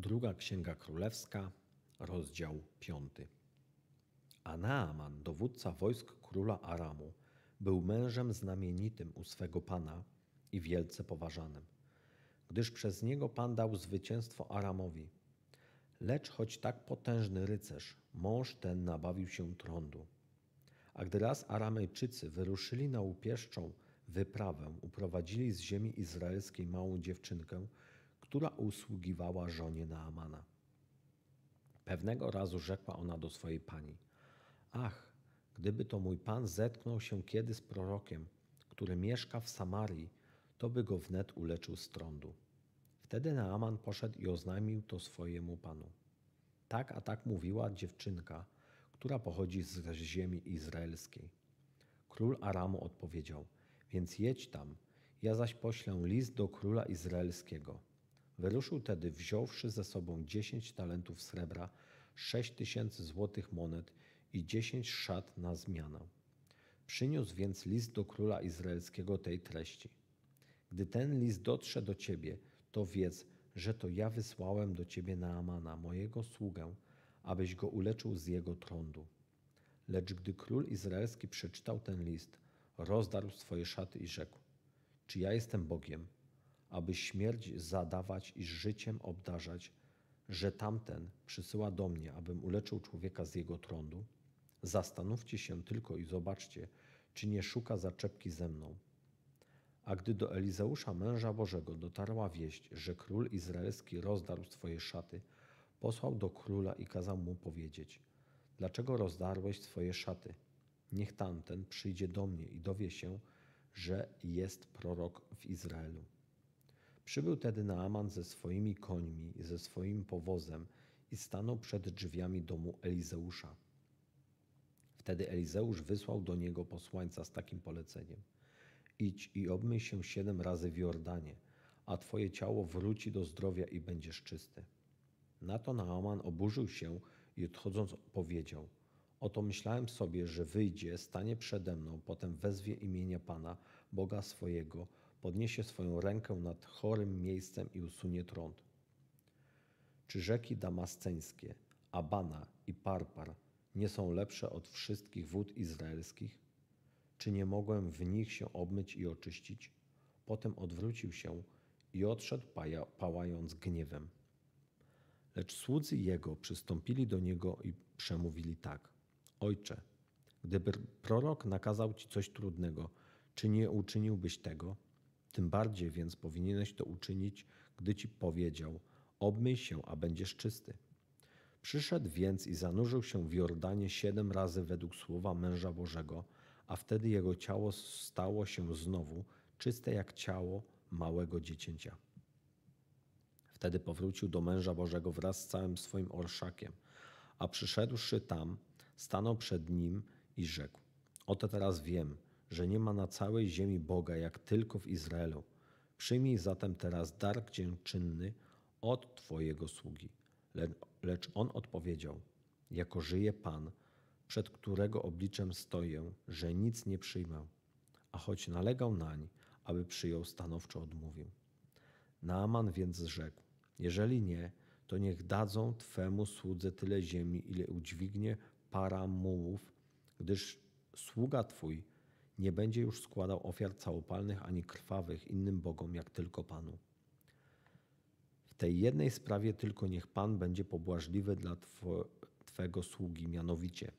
Druga Księga Królewska, rozdział 5. A Naaman, dowódca wojsk króla Aramu, był mężem znamienitym u swego pana i wielce poważanym, gdyż przez niego pan dał zwycięstwo Aramowi. Lecz choć tak potężny rycerz, mąż ten nabawił się trądu. A gdy raz Aramejczycy wyruszyli na upieszczą wyprawę, uprowadzili z ziemi izraelskiej małą dziewczynkę – która usługiwała żonie Naamana. Pewnego razu rzekła ona do swojej pani: Ach, gdyby to mój pan zetknął się kiedy z prorokiem, który mieszka w Samarii, to by go wnet uleczył z trądu. Wtedy Naaman poszedł i oznajmił to swojemu panu. Tak a tak mówiła dziewczynka, która pochodzi z ziemi izraelskiej. Król Aramu odpowiedział: Więc jedź tam, ja zaś poślę list do króla izraelskiego. Wyruszył tedy, wziąwszy ze sobą dziesięć talentów srebra, sześć tysięcy złotych monet i dziesięć szat na zmianę. Przyniósł więc list do króla izraelskiego tej treści. Gdy ten list dotrze do ciebie, to wiedz, że to ja wysłałem do ciebie Naamana, mojego sługę, abyś go uleczył z jego trądu. Lecz gdy król izraelski przeczytał ten list, rozdarł swoje szaty i rzekł: Czy ja jestem Bogiem, aby śmierć zadawać i życiem obdarzać, że tamten przysyła do mnie, abym uleczył człowieka z jego trądu? Zastanówcie się tylko i zobaczcie, czy nie szuka zaczepki ze mną. A gdy do Elizeusza, męża Bożego, dotarła wieść, że król izraelski rozdarł swoje szaty, posłał do króla i kazał mu powiedzieć: Dlaczego rozdarłeś swoje szaty? Niech tamten przyjdzie do mnie i dowie się, że jest prorok w Izraelu. Przybył tedy Naaman ze swoimi końmi i ze swoim powozem i stanął przed drzwiami domu Elizeusza. Wtedy Elizeusz wysłał do niego posłańca z takim poleceniem: Idź i obmyj się siedem razy w Jordanie, a twoje ciało wróci do zdrowia i będziesz czysty. Na to Naaman oburzył się i odchodząc powiedział: Oto myślałem sobie, że wyjdzie, stanie przede mną, potem wezwie imienia Pana, Boga swojego podniesie swoją rękę nad chorym miejscem i usunie trąd. Czy rzeki damasceńskie, Abana i Parpar nie są lepsze od wszystkich wód izraelskich? Czy nie mogłem w nich się obmyć i oczyścić? Potem odwrócił się i odszedł pałając gniewem. Lecz słudzy jego przystąpili do niego i przemówili tak: Ojcze, gdyby prorok nakazał ci coś trudnego, czy nie uczyniłbyś tego? Tym bardziej więc powinieneś to uczynić, gdy ci powiedział: Obmyj się, a będziesz czysty. Przyszedł więc i zanurzył się w Jordanie siedem razy według słowa męża Bożego, a wtedy jego ciało stało się znowu czyste jak ciało małego dziecięcia. Wtedy powrócił do męża Bożego wraz z całym swoim orszakiem, a przyszedłszy tam, stanął przed nim i rzekł: Oto teraz wiem, że nie ma na całej ziemi Boga, jak tylko w Izraelu. Przyjmij zatem teraz dar dziękczynny od Twojego sługi. Le, lecz on odpowiedział: Jako żyje Pan, przed którego obliczem stoję, że nic nie przyjmę. A choć nalegał nań, aby przyjął, stanowczo odmówił. Naaman więc rzekł: Jeżeli nie, to niech dadzą Twemu słudze tyle ziemi, ile udźwignie para mułów, gdyż sługa Twój nie będzie już składał ofiar całopalnych ani krwawych innym bogom, jak tylko Panu. W tej jednej sprawie tylko niech Pan będzie pobłażliwy dla Twego sługi, mianowicie,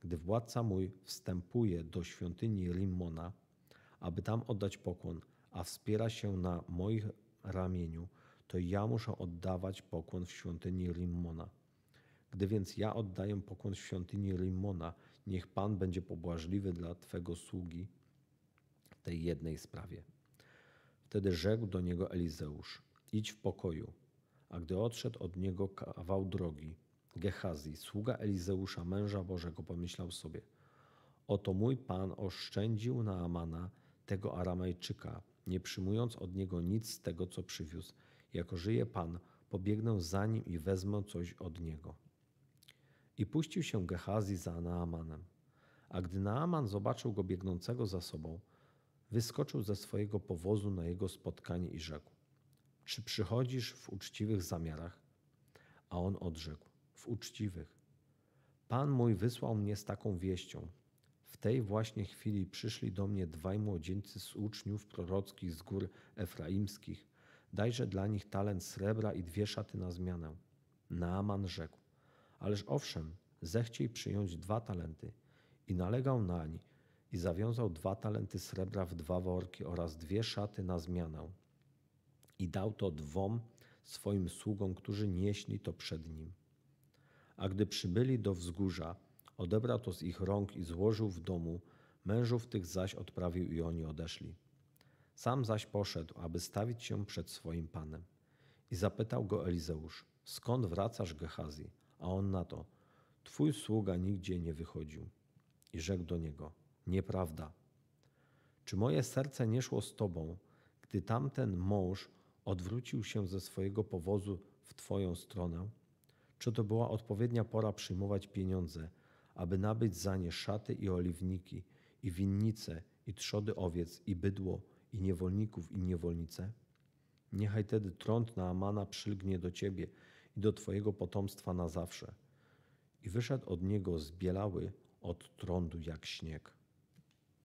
gdy władca mój wstępuje do świątyni Rimmona, aby tam oddać pokłon, a wspiera się na moich ramieniu, to ja muszę oddawać pokłon w świątyni Rimmona. Gdy więc ja oddaję pokłon w świątyni Rimmona, Niech Pan będzie pobłażliwy dla Twego sługi w tej jednej sprawie. Wtedy rzekł do niego Elizeusz: Idź w pokoju. A gdy odszedł od niego kawał drogi, Gehazi, sługa Elizeusza, męża Bożego, pomyślał sobie: Oto mój pan oszczędził Naamana, tego Aramejczyka, nie przyjmując od niego nic z tego, co przywiózł. Jako żyje pan, pobiegnę za nim i wezmę coś od niego. I puścił się Gehazi za Naamanem. A gdy Naaman zobaczył go biegnącego za sobą, wyskoczył ze swojego powozu na jego spotkanie i rzekł: Czy przychodzisz w uczciwych zamiarach? A on odrzekł: W uczciwych. Pan mój wysłał mnie z taką wieścią. W tej właśnie chwili przyszli do mnie dwaj młodzieńcy z uczniów prorockich z gór efraimskich. Dajże dla nich talent srebra i dwie szaty na zmianę. Naaman rzekł: Ależ owszem, zechciej przyjąć dwa talenty. I nalegał nań i zawiązał dwa talenty srebra w dwa worki oraz dwie szaty na zmianę. I dał to dwom swoim sługom, którzy nieśli to przed nim. A gdy przybyli do wzgórza, odebrał to z ich rąk i złożył w domu, mężów tych zaś odprawił i oni odeszli. Sam zaś poszedł, aby stawić się przed swoim panem. I zapytał go Elizeusz, skąd wracasz Gehazi? A on na to, Twój sługa nigdzie nie wychodził. I rzekł do niego, Nieprawda. Czy moje serce nie szło z Tobą, gdy tamten mąż odwrócił się ze swojego powozu w Twoją stronę? Czy to była odpowiednia pora przyjmować pieniądze, aby nabyć za nie szaty i oliwniki, i winnice, i trzody owiec, i bydło, i niewolników, i niewolnice? Niechaj tedy trąd amana przylgnie do Ciebie i do Twojego potomstwa na zawsze. I wyszedł od niego zbielały od trądu jak śnieg.